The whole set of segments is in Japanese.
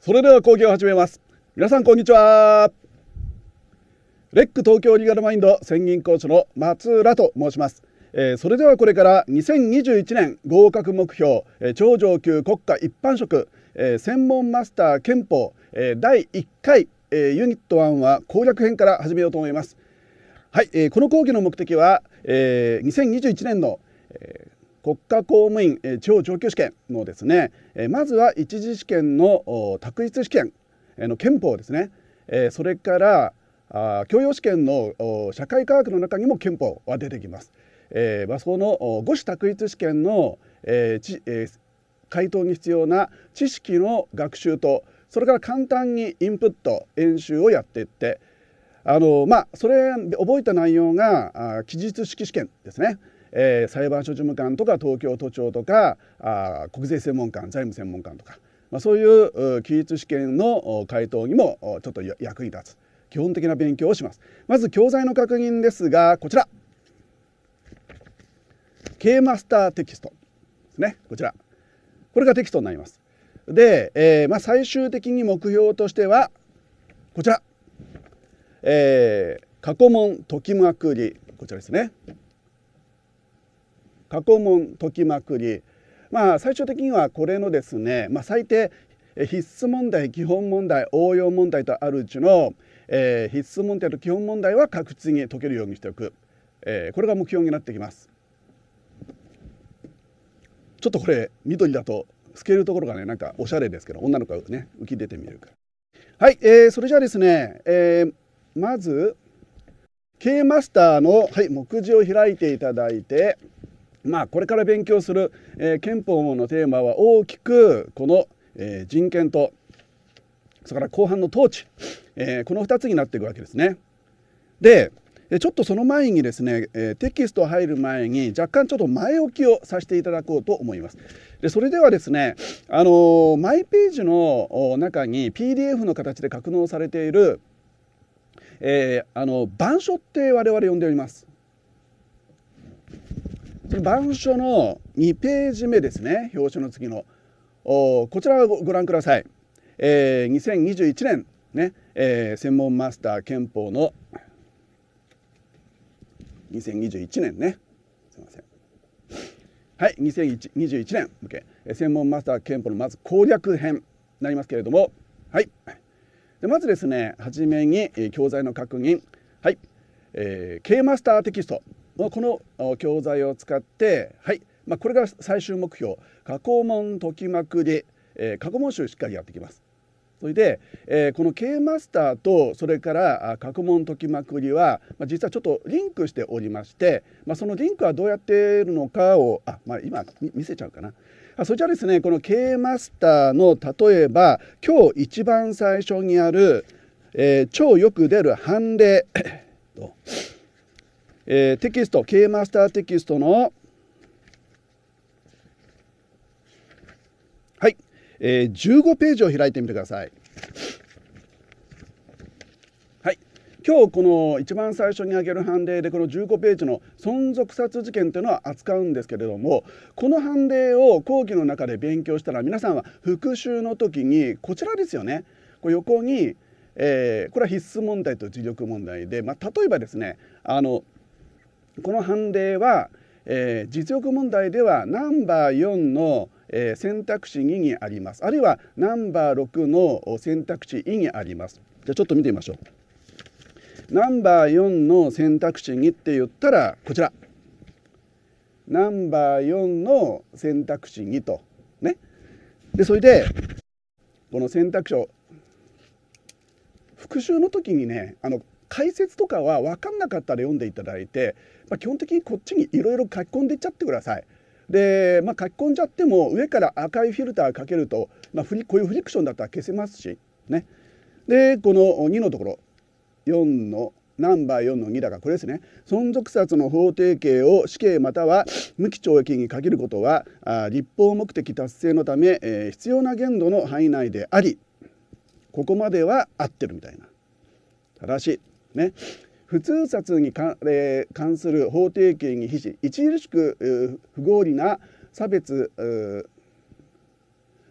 それでは講義を始めます皆さんこんにちはレック東京リガルマインド専任講師の松浦と申しますえー、それではこれから2021年合格目標、えー、超上級国家一般職、えー、専門マスター憲法、えー、第1回、えー、ユニット1は攻略編から始めようと思いますはい、えー、この講義の目的は、えー、2021年の、えー国家公務員、え地方上級試験のですね、えまずは一次試験の択一試験の憲法ですね、えそれからあ教養試験の社会科学の中にも憲法は出てきます。えその五種択一試験の、えちえ回答に必要な知識の学習とそれから簡単にインプット演習をやっていってあの、まあ、それ覚えた内容が記述式試験ですね。えー、裁判所事務官とか東京都庁とかあ国税専門官財務専門官とか、まあ、そういう記述試験の回答にもちょっと役に立つ基本的な勉強をしますまず教材の確認ですがこちら K マスターテキストですねこちらこれがテキストになりますで、えーまあ、最終的に目標としてはこちら、えー、過去問解きまくりこちらですね過去問解きまくりまあ最終的にはこれのですね、まあ、最低必須問題基本問題応用問題とあるうちの、えー、必須問題と基本問題は確実に解けるようにしておく、えー、これが目標になってきます。ちょっとこれ緑だと透けるところがねなんかおしゃれですけど女の子がね浮き出てみるから。はい、えー、それじゃあですね、えー、まず K マスターの、はい、目次を開いていただいてまあ、これから勉強する、えー、憲法のテーマは大きくこの、えー、人権とそれから後半の統治、えー、この2つになっていくわけですね。でちょっとその前にですね、えテキスト入る前に若干ちょっと前置きをさせていただこうと思います。でそれではですね、あのマイページの中に PDF の形で格納されている、えあの板書って我々呼んでおります。その板書の2ページ目ですね表書の次のこちらをご覧ください、えー、2021年ね、えー、専門マスター憲法の2021年ねすいませんはい2021年向け専門マスター憲法のまず攻略編になりますけれどもはいでまずですね初めに教材の確認はい、えー、K マスターテキストこの教材を使ってはい、まあ、これが最終目標過去問解きまくり、えー、過去問集しっかりやってきます。それで、えー、この K マスターとそれから過去問解きまくりは、まあ、実はちょっとリンクしておりまして、まあ、そのリンクはどうやっているのかをあ、まあ、今見せちゃうかな。あそれじゃあですねこの K マスターの例えば今日一番最初にある、えー、超よく出る判例 えー、テキスト K マスターテキストのはい、えー、15ページを開いてみてください。今日この一番最初に挙げる判例でこの15ページの「存続殺事件」というのは扱うんですけれどもこの判例を講義の中で勉強したら皆さんは復習の時にこちらですよねこう横に、えー、これは必須問題と磁力問題で、まあ、例えばですねあのこの判例は、えー、実力問題ではナンバー4の、えー、選択肢2にありますあるいはナンバー6の選択肢2にありますじゃあちょっと見てみましょうナンバー4の選択肢2って言ったらこちらナンバー4の選択肢2とねでそれでこの選択肢を復習の時にねあの解説とかは分かんなかったら読んでいただいてまあ、基本的にこっちにいろいろ書き込んでいっちゃってください。で、まあ、書き込んじゃっても上から赤いフィルターかけると、まあ、こういうフリクションだったら消せますしね。でこの2のところ4のナンバー4の2だがこれですね存続殺の法定刑を死刑または無期懲役に限ることはあ立法目的達成のため、えー、必要な限度の範囲内でありここまでは合ってるみたいな正しいね普通殺に関,、えー、関する法定刑に比し著しく不合理な差別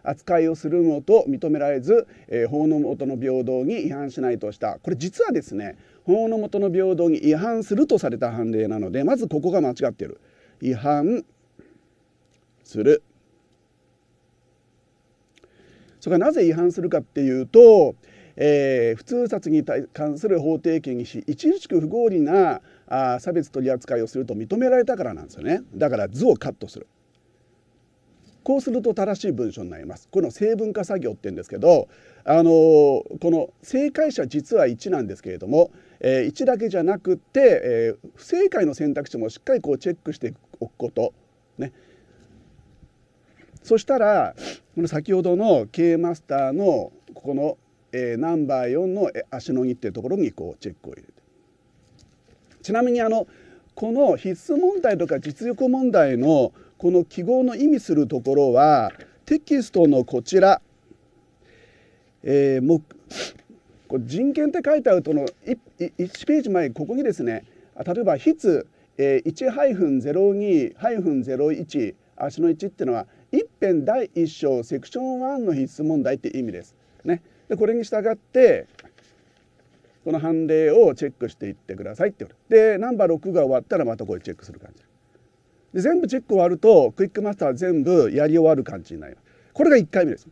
扱いをするのと認められず、えー、法の下の平等に違反しないとしたこれ実はですね法の下の平等に違反するとされた判例なのでまずここが間違っている違反するそれがなぜ違反するかっていうとえー、普通殺に関する法定刑にし著しく不合理なあ差別取り扱いをすると認められたからなんですよねだから図をカットするこうすると正しい文章になりますこの成分化作業って言うんですけどあのー、この正解者実は1なんですけれども、えー、1だけじゃなくて、えー、不正解の選択肢もしっかりこうチェックしておくことねそしたらこの先ほどの K マスターのここのえー、ナンバー4の足の木っていうところにこうチェックを入れてちなみにあのこの必須問題とか実力問題のこの記号の意味するところはテキストのこちら、えー、もこれ人権って書いてあるとの 1, 1ページ前ここにですね例えば筆、えー、1-02-01足の1っていうのは一辺第1章セクション1の必須問題って意味です。ね、でこれに従ってこの判例をチェックしていってくださいって言われでナンバー6が終わったらまたこれチェックする感じで全部チェック終わるとクイックマスター全部やり終わる感じになりますこれが1回目です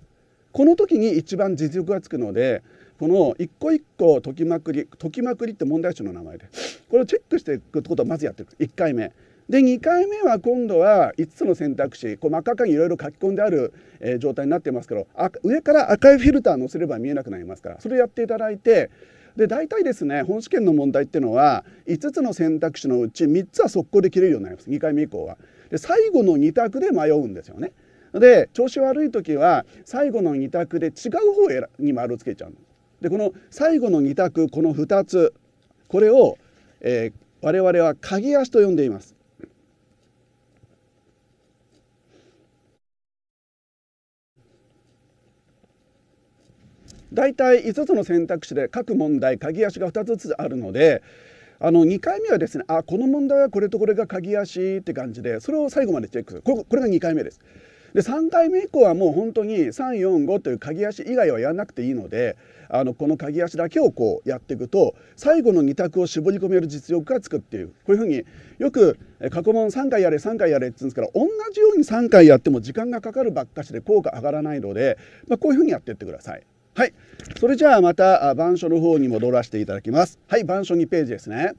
この時に一番実力がつくのでこの一個一個解きまくり解きまくりって問題集の名前でこれをチェックしていくってことをまずやっていく1回目で2回目は今度は5つの選択肢こう真っ赤かにいろいろ書き込んである、え状態になってますけど上から赤いフィルター載せれば見えなくなりますからそれやっていただいてで大体ですね本試験の問題っていうのは5つの選択肢のうち3つは速攻で切れるようになります2回目以降は。で最後の2択で迷うんですよね。で調子悪い時は最後の2択で違う方に丸をつけちゃうでこの最後の2択この2つこれを、えー、我々は鍵足と呼んでいます。大体5つの選択肢で各問題鍵足が2つずつあるのであの2回目はですねあこの問題はこれとこれが鍵足って感じでそれを最後までチェックするこれこれが2回目です。で3回目以降はもう本当に345という鍵足以外はやらなくていいのであのこの鍵足だけをこうやっていくと最後の2択を絞り込める実力がつくっていうこういうふうによく過去問3回やれ3回やれって言うんですから同じように3回やっても時間がかかるばっかしで効果上がらないので、まあ、こういうふうにやっていってください。はい。それじゃあまた、板書の方に戻らせていただきます。はい、板書2ページですね。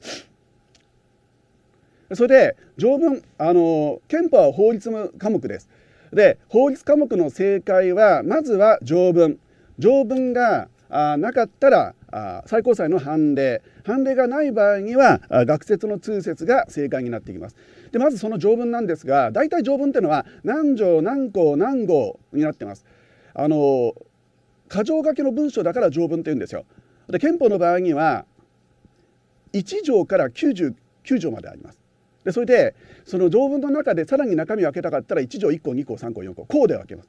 それで、条文、あの、憲法は法律科目です。で、法律科目の正解は、まずは条文。条文があなかったらあ最高裁の判例判例がない場合には学説の通説が正解になってきますでまずその条文なんですが大体条文っていうのは何条何項何号になってますあの箇条書きの文章だから条文って言うんですよ。で憲法の場合には1条から99条まであります。でそれでその条文の中でさらに中身を開けたかったら1条1項2項3項4項こうで分けます。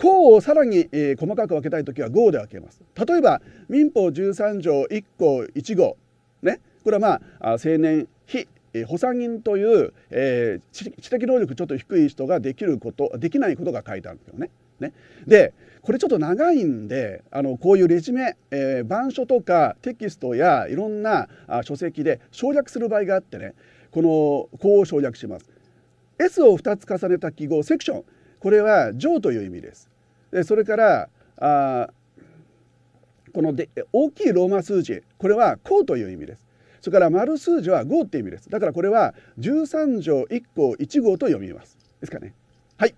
項をさらに、えー、細かく分けたい時は5で分けます。例えば民法13条1項1号ねこれはまあ青年非補佐人という、えー、知的能力ちょっと低い人ができることできないことが書いてあるんですよね。ね、でこれちょっと長いんであのこういうレジュメ、えー、板書とかテキストやいろんなあ書籍で省略する場合があってねこのこう省略します。S を2つ重ねた記号セクションこれは上という意味です。でそれからあこので大きいローマ数字これは項という意味です。それから丸数字は5って意味です。だからこれは13条1項1号と読みます。ですかね。はい。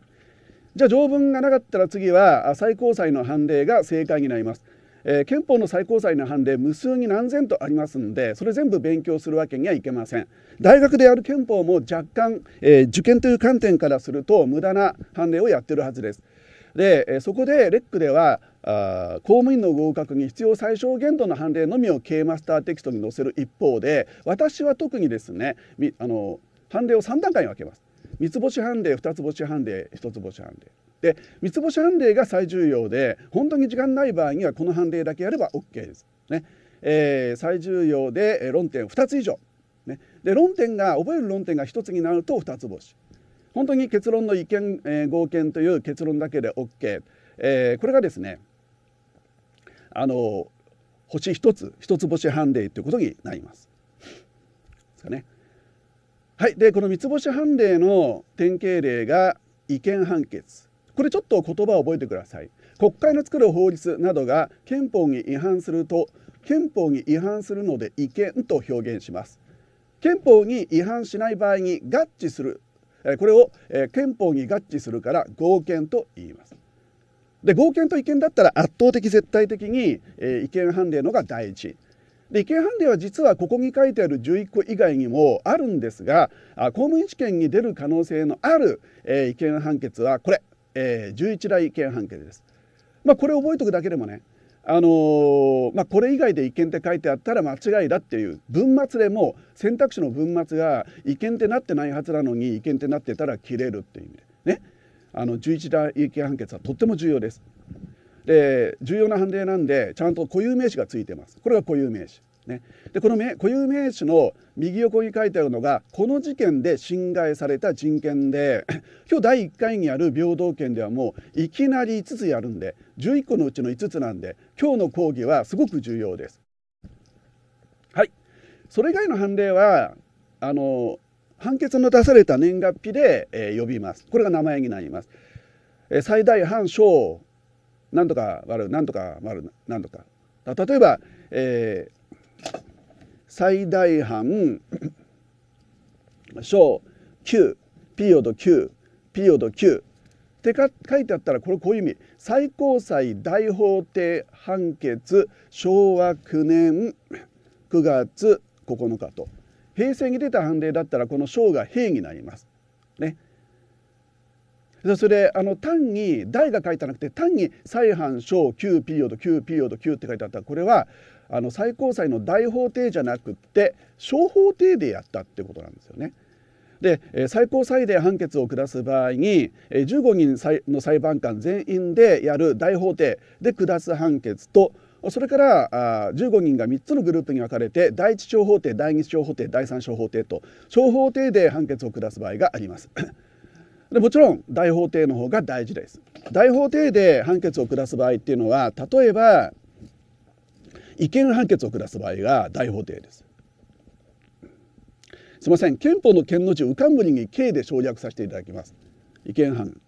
じゃあ条文がなかったら次は最高裁の判例が正解になります。えー、憲法の最高裁の判例無数に何千とありますんでそれ全部勉強するわけにはいけません大学でやる憲法も若干、えー、受験という観点からすると無駄な判例をやってるはずですで、えー、そこでレックではあ公務員の合格に必要最小限度の判例のみを K マスターテキストに載せる一方で私は特にですねあの判例を3段階に分けます三つ星判例二つ星判例一つ星判例で三つ星判例が最重要で本当に時間ない場合にはこの判例だけやれば OK です。ねえー、最重要で論点2つ以上、ね、で論点が覚える論点が1つになると2つ星本当に結論の意見、えー、合憲という結論だけで OK、えー、これがですねあの星1つ1つ星判例ということになります。ですかねはい、でこの三つ星判例の典型例が違憲判決これちょっと言葉を覚えてください国会の作る法律などが憲法に違反すると憲法に違反するので違憲と表現します憲法に違反しない場合に合致するこれを憲法に合致するから合憲と言いますで合憲と違憲だったら圧倒的絶対的に違憲判例のが第一で違憲判例は実はここに書いてある11個以外にもあるんですが公務員試験に出る可能性のある、えー、違憲判決はこれ、えー、11大違憲判決です。まあ、これ覚えておくだけでもねあのー、まあ、これ以外で違憲って書いてあったら間違いだっていう文末でも選択肢の文末が違憲ってなってないはずなのに違憲ってなってたら切れるっていう意味でねあの11大違憲判決はとっても重要です。で重要な判例なんでちゃんと固有名詞がついてますこれが固有名詞、ね、でこの固有名詞の右横に書いてあるのがこの事件で侵害された人権で 今日第1回にある平等権ではもういきなり5つやるんで11個のうちの5つなんで今日の講義はすごく重要です。はいそれ以外の判例はあの判決の出された年月日で、えー、呼びますこれが名前になります。えー、最大半小何とか割る何とか割る何とか例えば、えー、最大半 小 9, ピリオド9ピリオド9ってか書いてあったらこれこういう意味最高裁大法廷判決昭和9年9月9日と平成に出た判例だったらこの「小」が「平」になります。ね、それあの単に題が書いてなくて単に再犯小 Q ピリオド Q ピリオド Q って書いてあったらこれはあの最高裁の大法廷じゃなくって小法廷でやったってことなんですよね。で最高裁で判決を下す場合に15人の裁判官全員でやる大法廷で下す判決とそれから15人が3つのグループに分かれて第1小法廷第2小法廷第3小法廷と小法廷で判決を下す場合があります。でもちろん大法廷の方が大事です。大法廷で判決を下す場合っていうのは例えば違憲判決を下す場合が大法廷です。すいません憲法の憲の字りに刑で省略させていただきます。違憲判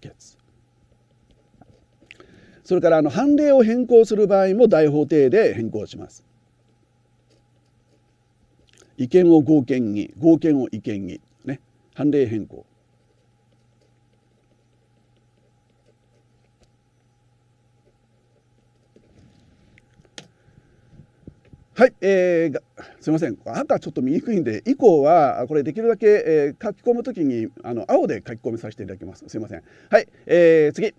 決それからあの判例を変更する場合も大法廷で変更します。違憲を合憲に合憲を違憲に判例変更はい、えー、すみません赤ちょっと見にくいんで以降はこれできるだけ、えー、書き込むときにあの青で書き込みさせていただきますすみませんはい、えー、次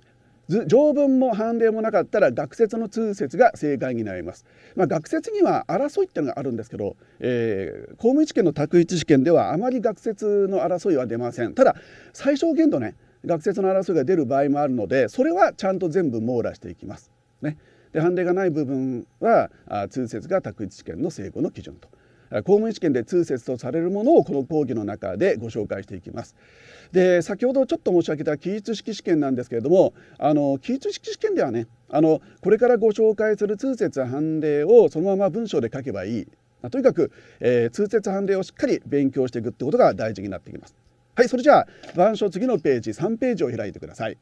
条文も判例もなかったら学説の通説が正解になります。まあ、学説には争いっていうのがあるんですけど、えー、公務員試験の択一試験ではあまり学説の争いは出ません。ただ最小限度ね学説の争いが出る場合もあるのでそれはちゃんと全部網羅していきます。ね、で判例がない部分はあ通説が択一試験の成功の基準と。公務員試験で通説とされるものをこの講義の中でご紹介していきます。で先ほどちょっと申し上げた記述式試験なんですけれどもあの記述式試験ではねあのこれからご紹介する通説判例をそのまま文章で書けばいいとにかく、えー、通説判例をしっかり勉強していくってことが大事になってきます。はいそれじゃあ板書次のページ3ページを開いてください。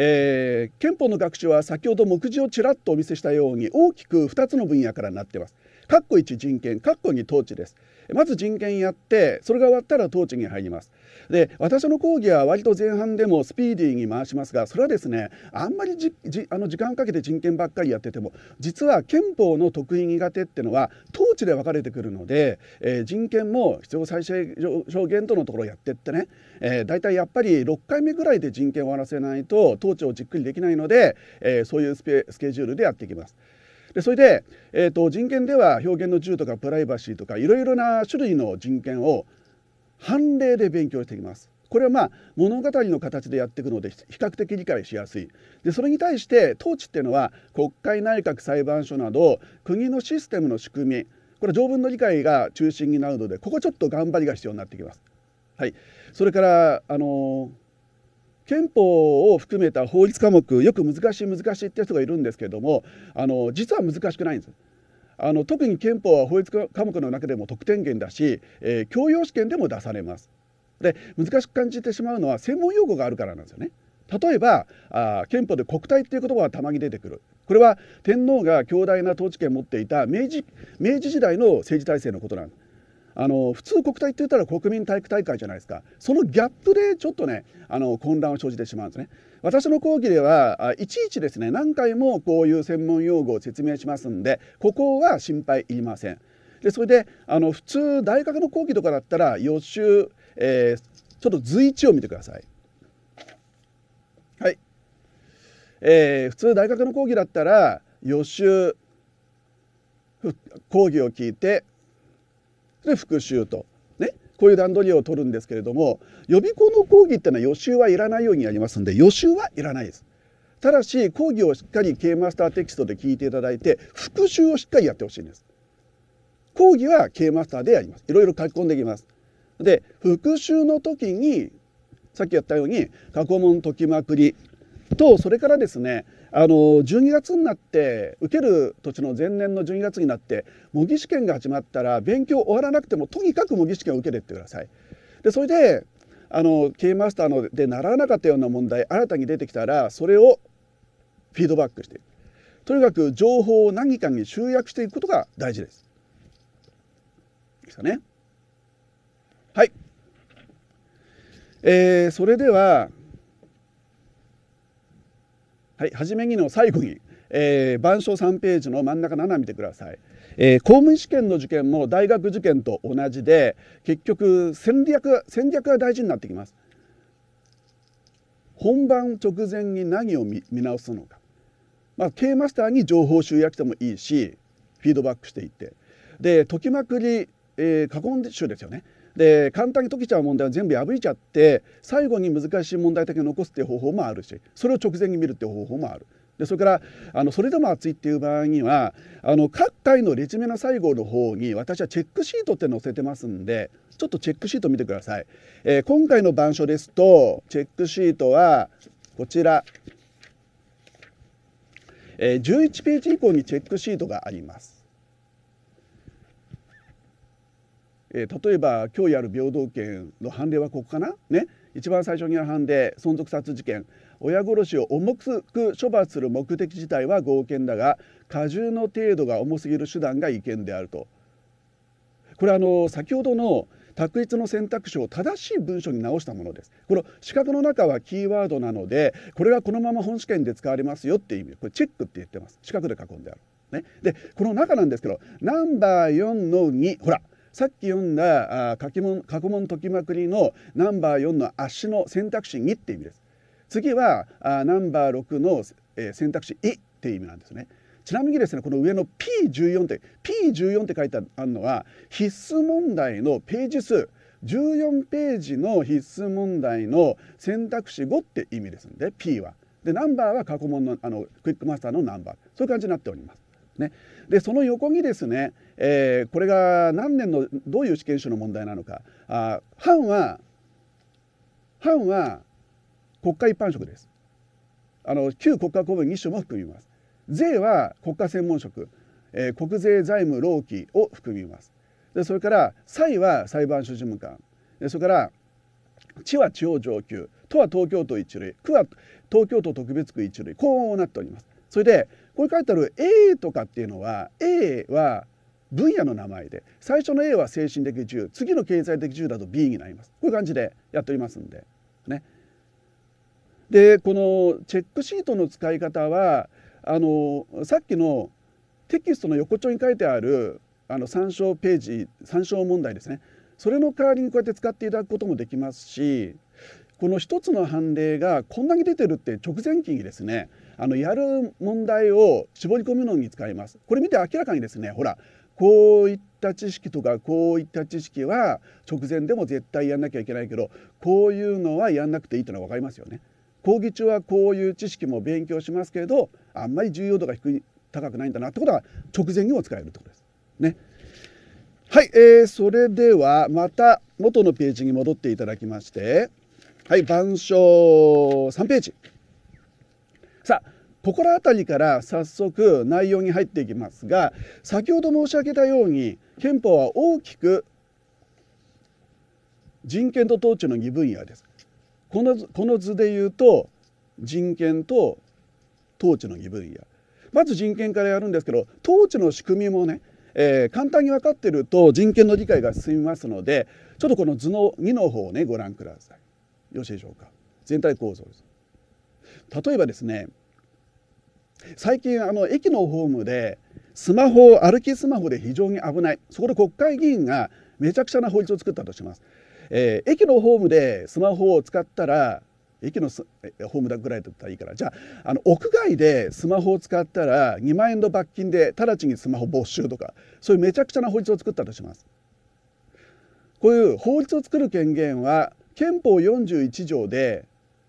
えー、憲法の学習は先ほど目次をちらっとお見せしたように大きく2つの分野からなってます。かっこ1人権かっこ2統治ですまず人権やってそれが終わったら統治に入りますで私の講義は割と前半でもスピーディーに回しますがそれはですねあんまりじあの時間かけて人権ばっかりやってても実は憲法の得意苦手っていうのは統治で分かれてくるので、えー、人権も必要最小限度のところをやってってね、えー、大体やっぱり6回目ぐらいで人権を終わらせないと統治をじっくりできないので、えー、そういうスケジュールでやっていきます。でそれで、えーと、人権では表現の自由とかプライバシーとかいろいろな種類の人権を判例で勉強しています。これはまあ物語の形でやっていくので比較的理解しやすいでそれに対して統治っていうのは国会内閣裁判所など国のシステムの仕組みこれ条文の理解が中心になるのでここちょっと頑張りが必要になってきます。はい、それからあのー憲法を含めた法律科目よく難しい難しいって人がいるんですけどもあの実は難しくないんです。あの特に憲法は法律科目の中でも得点源だし、えー、教養試験でも出されます。で難しく感じてしまうのは専門用語があるからなんですよね。例えばあ憲法で国体っていう言葉がたまに出てくるこれは天皇が強大な統治権を持っていた明治明治時代の政治体制のことなんです。あの普通国体って言ったら国民体育大会じゃないですかそのギャップでちょっとねあの混乱を生じてしまうんですね。私の講義ではいちいちですね何回もこういう専門用語を説明しますんでここは心配いりません。でそれであの普通大学の講義とかだったら予習、えー、ちょっと随一を見てください。はい、えー、普通大学の講義だったら予習講義を聞いてで復習と。ね、こういう段取りを取るんですけれども予備校の講義っていうのは予習はいらないようにやりますんで予習はいらないです。ただし講義をしっかり K マスターテキストで聞いていただいて復習をしっかりやってほしいんです。講義は K マスターでやります。いろいろ書き込んできます。で復習の時にさっきやったように過去問解きまくりとそれからですねあの12月になって受ける土地の前年の12月になって模擬試験が始まったら勉強終わらなくてもとにかく模擬試験を受けてってください。でそれであの経営マスターので習わなかったような問題新たに出てきたらそれをフィードバックしていくとにかく情報を何かに集約していくことが大事です。ですたね。はい。えー、それでははい、初めにの最後に、えー、板書3ページの真ん中7見てください。えー、公務員試験の受験も大学受験と同じで結局戦略戦略が大事になってきます。本番直前に何を見直すのか、まあ、K マスターに情報集約してもいいしフィードバックしていってで解きまくり、えー、過言集ですよねで簡単に解けちゃう問題は全部破いちゃって最後に難しい問題だけ残すっていう方法もあるしそれを直前に見るっていう方法もある。でそれからあのそれでも熱いっていう場合にはあの各回のレジュメの最後の方に私はチェックシートって載せてますんでちょっとチェックシート見てください。えー、今回の板書ですとチェックシートはこちら、えー、11ページ以降にチェックシートがあります。えー、例えば今日やる平等権の判例はここかなね一番最初にある判例存続殺事件親殺しを重く処罰する目的自体は合憲だが過重の程度が重すぎる手段が違憲であると。これあの先ほどの択一の選択肢を正しい文章に直したものです。この資格の中はキーワードなのでこれがこのまま本試験で使われますよっていう意味これチェックって言ってます資格で囲んである。ね、でこの中なんですけどナンバー四の二、ほらさっき読んだ「過去問過去問解きまくり」のナンバー4の足の選択肢2って意味です。次はあナンバー6の、えー、選択肢「い」って意味なんですね。ちなみにですねこの上の P14 って P14 って書いてあるのは必須問題のページ数14ページの必須問題の選択肢5って意味ですので P は。でナンバーは過去問のあのクイックマスターのナンバーそういう感じになっております。ね、でその横にですね、えー、これが何年のどういう試験種の問題なのかあ藩は藩は国家一般職ですあの旧国家公務員2種も含みます税は国家専門職、えー、国税財務労基を含みますでそれから債は裁判所事務官でそれから地は地方上級都は東京都一類区は東京都特別区一類こうなっておりますそれでこれ書いてある A とかっていうのは A は分野の名前で最初の A は精神的自由次の経済的自由だと B になりますこういう感じでやっておりますんでね。でこのチェックシートの使い方はあのさっきのテキストの横丁に書いてあるあの参照ページ参照問題ですねそれの代わりにこうやって使っていただくこともできますしこの一つの判例がこんなに出てるって直前期にですねあのやる問題を絞り込むのに使います。これ見て明らかにですねほらこういった知識とかこういった知識は直前でも絶対やんなきゃいけないけどこういうのはやんなくていいというのは分かりますよね。講義中はこういう知識も勉強しますけれどあんまり重要度が低い高くないんだなってことは直前にも使えるってことです。ね。はい、えー、それではまた元のページに戻っていただきましてはい板書3ページ。さあ心当たりから早速内容に入っていきますが先ほど申し上げたように憲法は大きく人権と統治の2分野です。このこの図で言うと人権と統治の2分野。まず人権からやるんですけど統治の仕組みもね、えー、簡単に分かってると人権の理解が進みますのでちょっとこの図の2の方をねご覧ください。よろしいでしょうか。全体構造です。例えばですね最近あの駅のホームでスマホを歩きスマホで非常に危ないそこで国会議員がめちゃくちゃな法律を作ったとします、えー、駅のホームでスマホを使ったら駅のホームだぐらいだったらいいからじゃああの屋外でスマホを使ったら2万円の罰金で直ちにスマホ没収とかそういうめちゃくちゃな法律を作ったとします。こういう法律を作る権限は憲法41条で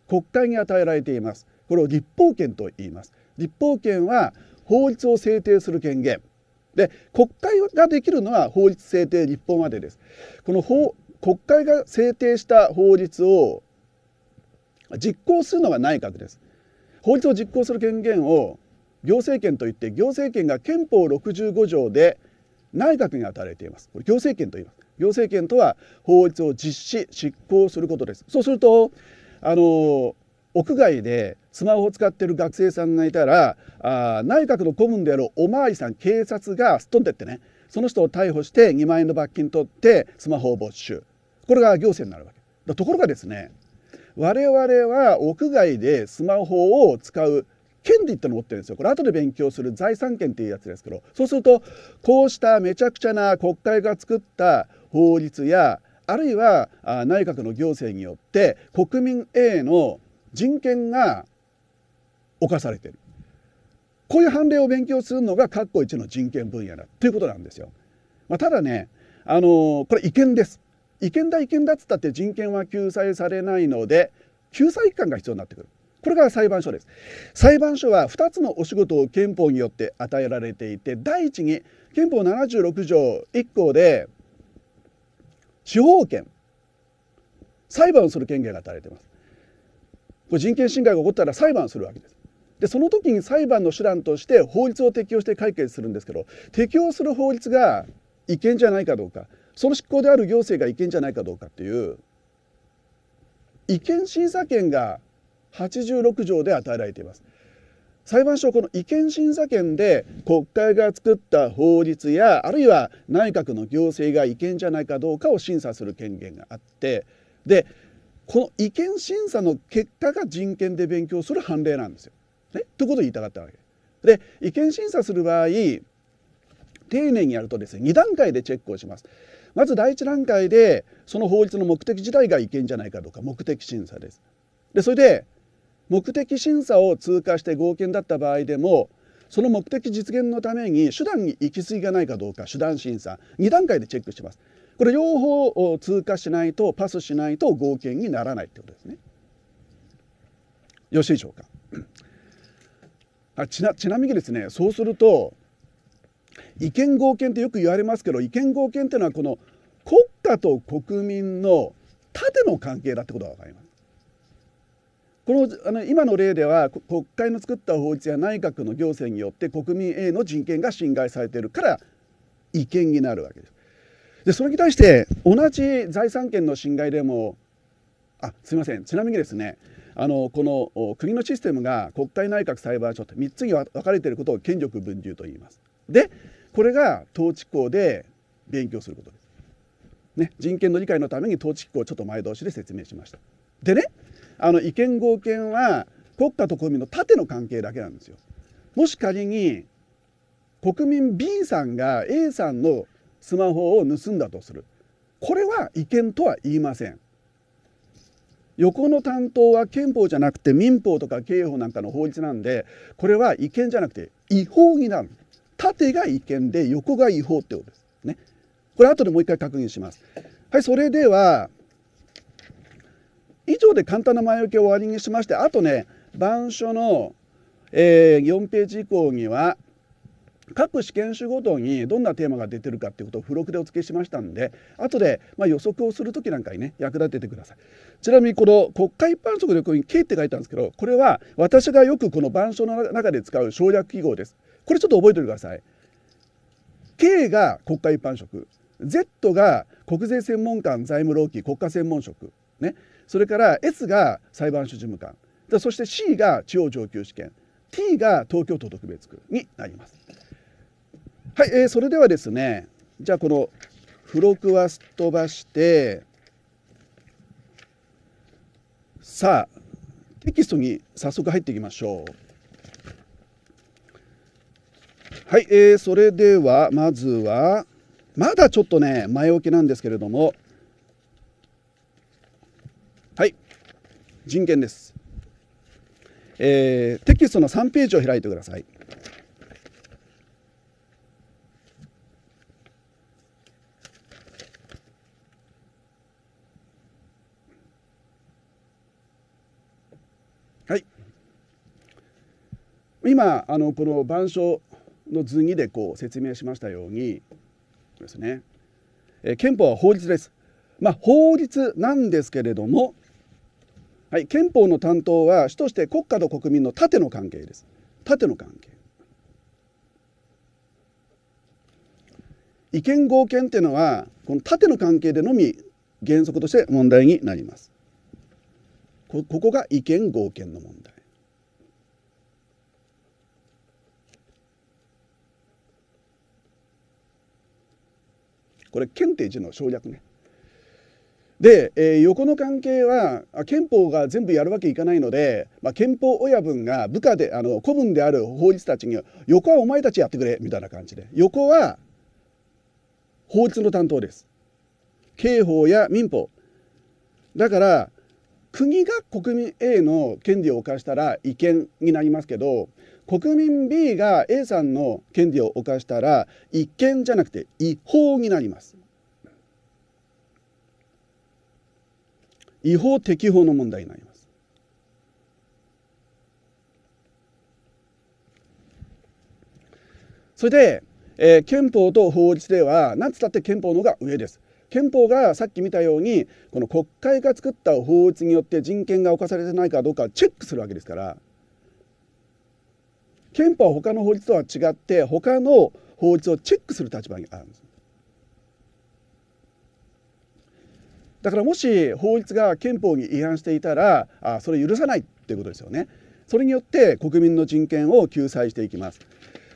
国会に与えられています。これを立法権と言います立法権は法律を制定する権限で国会ができるのは法律制定立法までですこの法国会が制定した法律を実行するのが内閣です法律を実行する権限を行政権といって行政権が憲法65条で内閣に与えていますこれ行政権と言います行政権とは法律を実施執行することですそうするとあの屋外でスマホを使ってる学生さんがいたらあ内閣の顧問であるお巡りさん警察がすっ飛んでってねその人を逮捕して2万円の罰金取ってスマホを没収これが行政になるわけところがですね我々は屋外でスマホを使う権利ってのを持ってるんですよこれ後で勉強する財産権っていうやつですけどそうするとこうしためちゃくちゃな国会が作った法律やあるいは内閣の行政によって国民への人権が侵されてるこういう判例を勉強するのが括弧一の人権分野だということなんですよ。まあ、ただねあのー、これ違憲です。違憲だ違憲だっつったって人権は救済されないので救済機関が必要になってくる。これが裁判所です。裁判所は2つのお仕事を憲法によって与えられていて第一に憲法76条1項で司法権裁判をする権限が与えています。これ人権侵害が起こったら裁判するわけです。でその時に裁判の手段として法律を適用して解決するんですけど適用する法律が違憲じゃないかどうかその執行である行政が違憲じゃないかどうかっていう違憲審査権が86条で与えられています。裁判所この違憲審査権で国会が作った法律やあるいは内閣の行政が違憲じゃないかどうかを審査する権限があってでこの違憲審査の結果が人権で勉強する判例なんですよ。ね、ということを言いたかったわけで違憲審査する場合丁寧にやるとですね2段階でチェックをします。まず第1段階でその法律の目的自体が違憲じゃないかどうか目的審査です。でそれで目的審査を通過して合憲だった場合でもその目的実現のために手段に行き過ぎがないかどうか手段審査2段階でチェックします。これ両方を通過しないとパスしないと合憲にならないってことですね。よろしいでしょうか。あちなちなみにですねそうすると違憲合憲ってよく言われますけど違憲合憲っていうのはこの国家と国民の縦の関係だってことが分かります。このあの今の例では国会の作った法律や内閣の行政によって国民 A の人権が侵害されているから違憲になるわけです。でそれに対して同じ財産権の侵害でもあすいませんちなみにですねあのこの国のシステムが国会内閣裁判所って3つに分かれていることを権力分立と言います。でこれが統治校で勉強することです。ね、人権の理解のために統治校をちょっと前倒しで説明しました。でねあの意見合憲は国家と国民の縦の関係だけなんですよ。もし仮に国民 B さんが A さんのスマホを盗んだとするこれは違憲とは言いません横の担当は憲法じゃなくて民法とか刑法なんかの法律なんでこれは違憲じゃなくて違法になる縦が違憲で横が違法ってことですねこれ後でもう一回確認しますはいそれでは以上で簡単な前置きを終わりにしましてあとね板書の、えー、4ページ以降には「各試験種ごとにどんなテーマが出てるかっていうことを付録でお付けしましたんで後でま予測をする時なんかにね役立ててくださいちなみにこの国会一般職でここに K って書いてあるんですけどこれは私がよくこの板書の中で使う省略記号ですこれちょっと覚えておいてください K が国会一般職 Z が国税専門官財務労基国家専門職ねそれから S が裁判所事務官そして C が地方上級試験 T が東京都特別区になります。はい、えー、それではですねじゃあこの付録はすっ飛ばしてさあテキストに早速入っていきましょう。はい、えー、それではまずはまだちょっとね前置きなんですけれどもはい人権です、えー、テキストの3ページを開いてください今あのこの板書の図2でこう説明しましたようにですね、え憲法は法律です。まあ、法律なんですけれども、はい、憲法の担当は主として国家と国民の縦の関係です。縦の関係。違憲合憲っていうのはこの縦の関係でのみ原則として問題になります。ここが違憲合憲の問題。これ検定ての省略ね。で、えー、横の関係は憲法が全部やるわけいかないので、まあ、憲法親分が部下であの子分である法律たちに「横はお前たちやってくれ」みたいな感じで横は法律の担当です。刑法や民法だから国が国民 A の権利を犯したら違憲になりますけど国民 B が A さんの権利を犯したら違憲じゃなくて違法になります違法適法の問題になりますそれで、えー、憲法と法律では何つったって憲法の方が上です憲法がさっき見たようにこの国会が作った法律によって人権が侵されてないかどうかチェックするわけですから憲法は他の法律とは違って他の法律をチェックする立場にあるんですだからもし法律が憲法に違反していたらあそれ許さないっていうことですよねそれによって国民の人権を救済していきます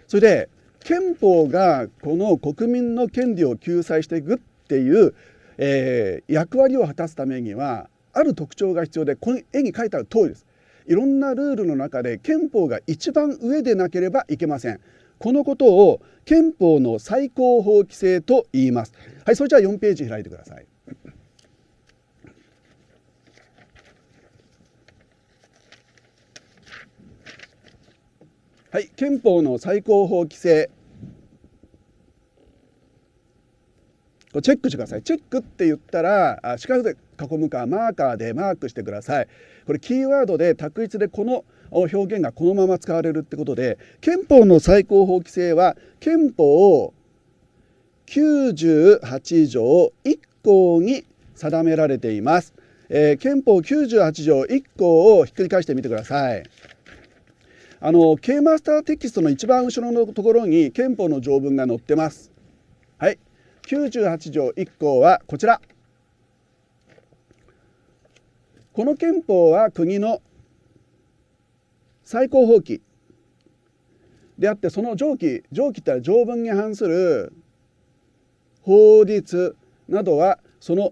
それで憲法がこの国民の権利を救済していくっていう、えー、役割を果たすためにはある特徴が必要でこの絵に書いてある通りですいろんなルールの中で憲法が一番上でなければいけませんこのことを憲法の最高法規制と言いますはいそれじゃあ4ページ開いてくださいはい憲法の最高法規制こチェックしてください。チェックって言ったらあ四角で囲むかマーカーでマークしてください。これキーワードで択一でこの表現がこのまま使われるってことで憲法の最高法規制は憲法98条1項に定められています。えー、憲法98条1項をひっくり返してみてください。あの K マスターテキストの一番後ろのところに憲法の条文が載ってます。98条1項はこちらこの憲法は国の最高法規であってその上記上記ったら条文に反する法律などはその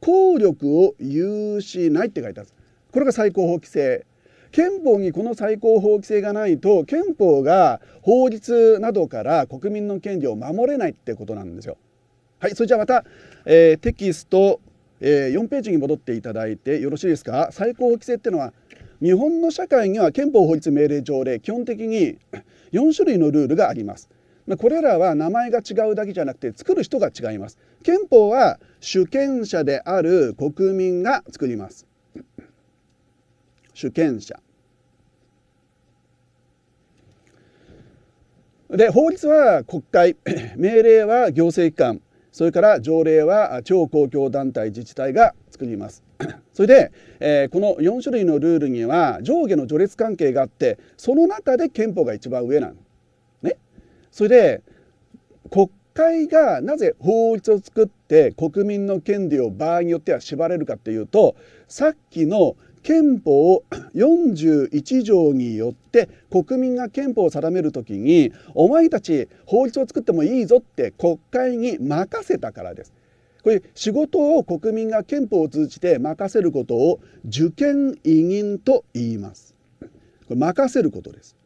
効力を有しないって書いてあるこれが最高法規制憲法にこの最高法規制がないと憲法が法律などから国民の権利を守れないってことなんですよ。はい、それじゃあまた、えー、テキスト、えー、4ページに戻っていただいてよろしいですか最高規制っていうのは日本の社会には憲法法律命令条例基本的に4 種類のルールがあります。これらは名前が違うだけじゃなくて作る人が違います。憲法は主権者である国民が作ります。主権者。で法律は国会 命令は行政機関それから条例は超公共団体自治体が作ります それで、えー、この4種類のルールには上下の序列関係があってその中で憲法が一番上なんねそれで国会がなぜ法律を作って国民の権利を場合によっては縛れるかっていうとさっきの憲法41条によって国民が憲法を定める時にお前たち法律を作ってもいいぞって国会に任せたからです。これ仕事を国民が憲法を通じて任せることを受験委任と言います。これ任せることです。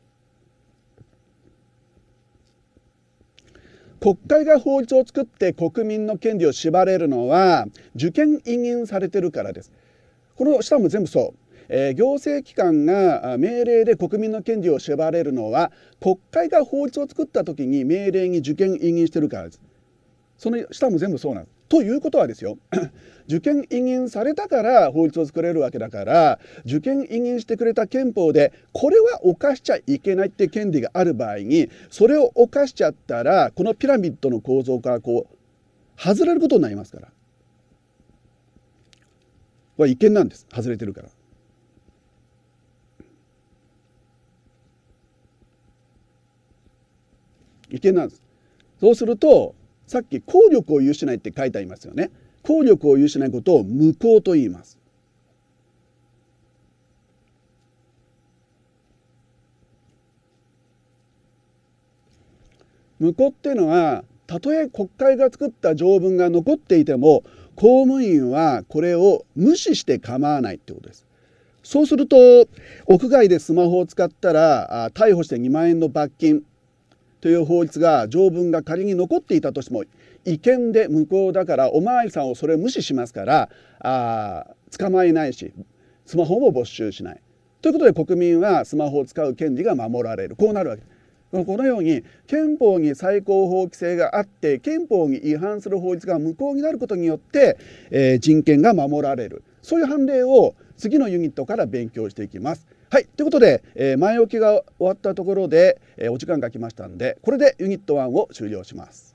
国会が法律を作って国民の権利を縛れるのは受験委任されてるからです。この下も全部そう。えー、行政機関が命令で国民の権利を縛れるのは国会が法律を作った時に命令に受験委任してるからです。その下も全部そうなんです。ということはですよ 受験委任されたから法律を作れるわけだから受験委任してくれた憲法でこれは犯しちゃいけないって権利がある場合にそれを犯しちゃったらこのピラミッドの構造からこう外れることになりますからは違憲なんです外れてるから。違憲なんですそうするとさっき効力を有しないって書いてありますよね効力を有しないことを無効と言います無効っていうのはたとえ国会が作った条文が残っていても公務員はこれを無視して構わないってことです。そうすると屋外でスマホを使ったら逮捕して2万円の罰金という法律が条文が仮に残っていたとしても違憲で無効だからお巡りさんをそれを無視しますからあ捕まえないしスマホも没収しない。ということで国民はスマホを使う権利が守られるこうなるわけです。このように憲法に最高法規制があって憲法に違反する法律が無効になることによって、えー、人権が守られるそういう判例を次のユニットから勉強していきます。はい、ということで、えー、前置きが終わったところで、えー、お時間が来ましたんでこれでユニット1を終了します。